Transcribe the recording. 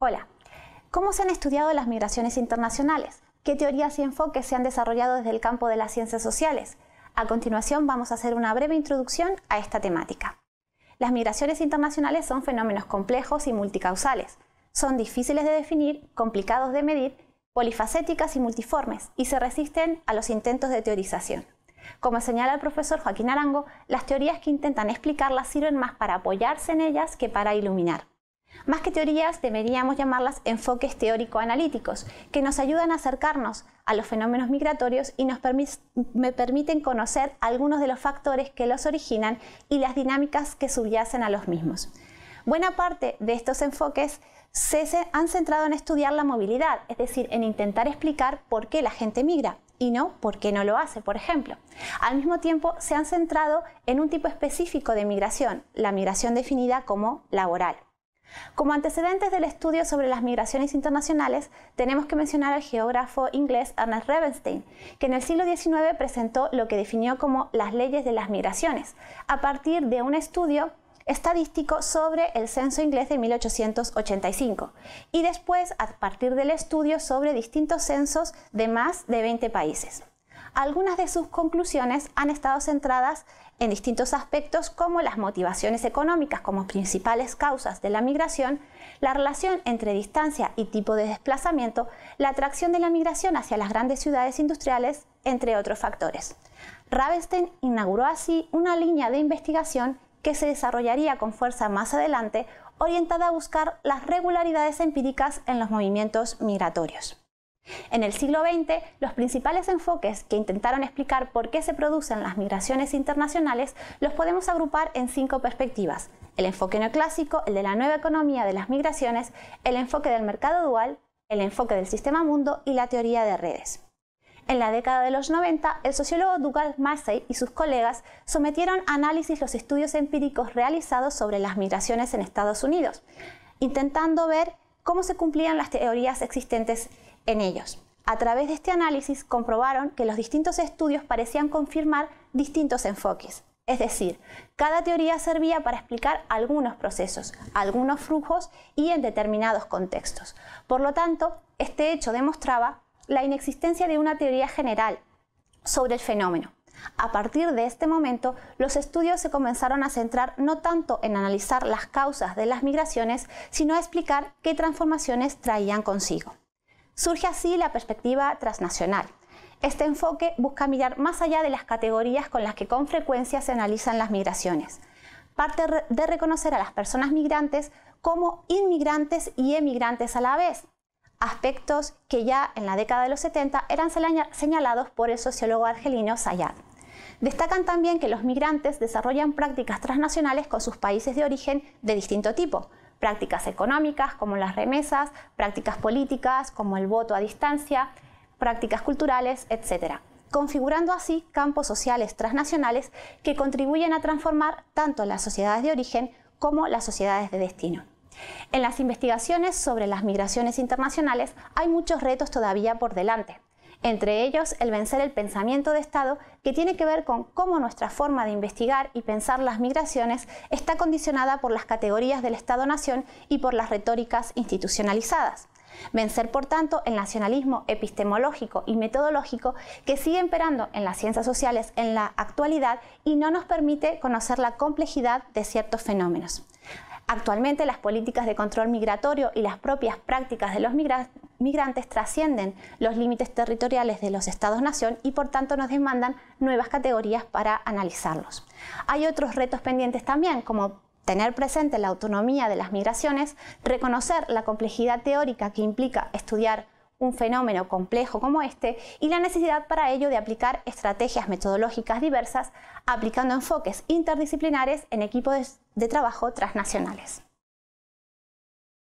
Hola, ¿cómo se han estudiado las migraciones internacionales? ¿Qué teorías y enfoques se han desarrollado desde el campo de las ciencias sociales? A continuación vamos a hacer una breve introducción a esta temática. Las migraciones internacionales son fenómenos complejos y multicausales. Son difíciles de definir, complicados de medir, polifacéticas y multiformes, y se resisten a los intentos de teorización. Como señala el profesor Joaquín Arango, las teorías que intentan explicarlas sirven más para apoyarse en ellas que para iluminar. Más que teorías, deberíamos llamarlas enfoques teórico-analíticos, que nos ayudan a acercarnos a los fenómenos migratorios y nos me permiten conocer algunos de los factores que los originan y las dinámicas que subyacen a los mismos. Buena parte de estos enfoques se han centrado en estudiar la movilidad, es decir, en intentar explicar por qué la gente migra y no por qué no lo hace, por ejemplo. Al mismo tiempo, se han centrado en un tipo específico de migración, la migración definida como laboral. Como antecedentes del estudio sobre las migraciones internacionales, tenemos que mencionar al geógrafo inglés Ernest Ravenstein, que en el siglo XIX presentó lo que definió como las leyes de las migraciones, a partir de un estudio estadístico sobre el censo inglés de 1885 y después a partir del estudio sobre distintos censos de más de 20 países algunas de sus conclusiones han estado centradas en distintos aspectos como las motivaciones económicas como principales causas de la migración, la relación entre distancia y tipo de desplazamiento, la atracción de la migración hacia las grandes ciudades industriales, entre otros factores. Ravenstein inauguró así una línea de investigación que se desarrollaría con fuerza más adelante, orientada a buscar las regularidades empíricas en los movimientos migratorios. En el siglo XX, los principales enfoques que intentaron explicar por qué se producen las migraciones internacionales los podemos agrupar en cinco perspectivas. El enfoque neoclásico, el de la nueva economía de las migraciones, el enfoque del mercado dual, el enfoque del sistema mundo y la teoría de redes. En la década de los 90, el sociólogo Douglas Massey y sus colegas sometieron a análisis los estudios empíricos realizados sobre las migraciones en Estados Unidos, intentando ver cómo se cumplían las teorías existentes en ellos. A través de este análisis comprobaron que los distintos estudios parecían confirmar distintos enfoques. Es decir, cada teoría servía para explicar algunos procesos, algunos flujos y en determinados contextos. Por lo tanto, este hecho demostraba la inexistencia de una teoría general sobre el fenómeno. A partir de este momento, los estudios se comenzaron a centrar no tanto en analizar las causas de las migraciones, sino a explicar qué transformaciones traían consigo. Surge así la perspectiva transnacional. Este enfoque busca mirar más allá de las categorías con las que con frecuencia se analizan las migraciones. Parte de reconocer a las personas migrantes como inmigrantes y emigrantes a la vez, aspectos que ya en la década de los 70 eran señalados por el sociólogo argelino Sayad. Destacan también que los migrantes desarrollan prácticas transnacionales con sus países de origen de distinto tipo, prácticas económicas como las remesas, prácticas políticas como el voto a distancia, prácticas culturales, etc., configurando así campos sociales transnacionales que contribuyen a transformar tanto las sociedades de origen como las sociedades de destino. En las investigaciones sobre las migraciones internacionales hay muchos retos todavía por delante, entre ellos el vencer el pensamiento de Estado que tiene que ver con cómo nuestra forma de investigar y pensar las migraciones está condicionada por las categorías del Estado-Nación y por las retóricas institucionalizadas. Vencer, por tanto, el nacionalismo epistemológico y metodológico que sigue imperando en las ciencias sociales en la actualidad y no nos permite conocer la complejidad de ciertos fenómenos. Actualmente las políticas de control migratorio y las propias prácticas de los migrantes migrantes trascienden los límites territoriales de los estados-nación y por tanto nos demandan nuevas categorías para analizarlos. Hay otros retos pendientes también, como tener presente la autonomía de las migraciones, reconocer la complejidad teórica que implica estudiar un fenómeno complejo como este y la necesidad para ello de aplicar estrategias metodológicas diversas aplicando enfoques interdisciplinares en equipos de trabajo transnacionales.